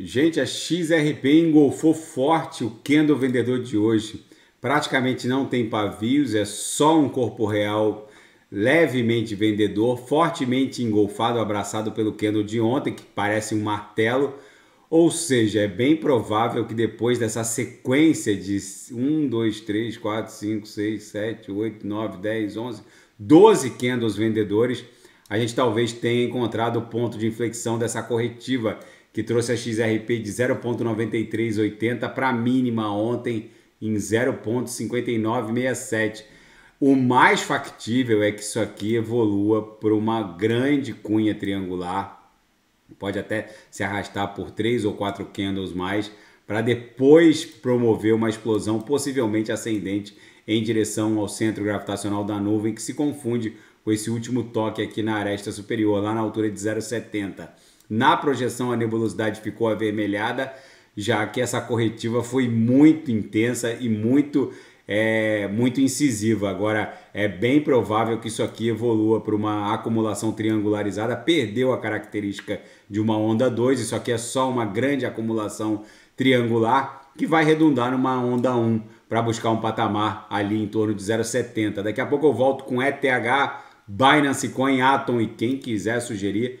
Gente, a XRP engolfou forte o candle vendedor de hoje. Praticamente não tem pavios, é só um corpo real levemente vendedor, fortemente engolfado, abraçado pelo candle de ontem, que parece um martelo. Ou seja, é bem provável que depois dessa sequência de 1, 2, 3, 4, 5, 6, 7, 8, 9, 10, 11, 12 candles vendedores, a gente talvez tenha encontrado o ponto de inflexão dessa corretiva que trouxe a XRP de 0,9380 para a mínima ontem em 0,5967. O mais factível é que isso aqui evolua para uma grande cunha triangular, pode até se arrastar por três ou quatro candles mais, para depois promover uma explosão possivelmente ascendente em direção ao centro gravitacional da nuvem, que se confunde com esse último toque aqui na aresta superior, lá na altura de 0,70. Na projeção, a nebulosidade ficou avermelhada, já que essa corretiva foi muito intensa e muito é muito incisiva. Agora, é bem provável que isso aqui evolua para uma acumulação triangularizada, perdeu a característica de uma onda 2, isso aqui é só uma grande acumulação triangular que vai redundar numa onda 1 um, para buscar um patamar ali em torno de 0,70. Daqui a pouco eu volto com ETH, Binance Coin, Atom e quem quiser sugerir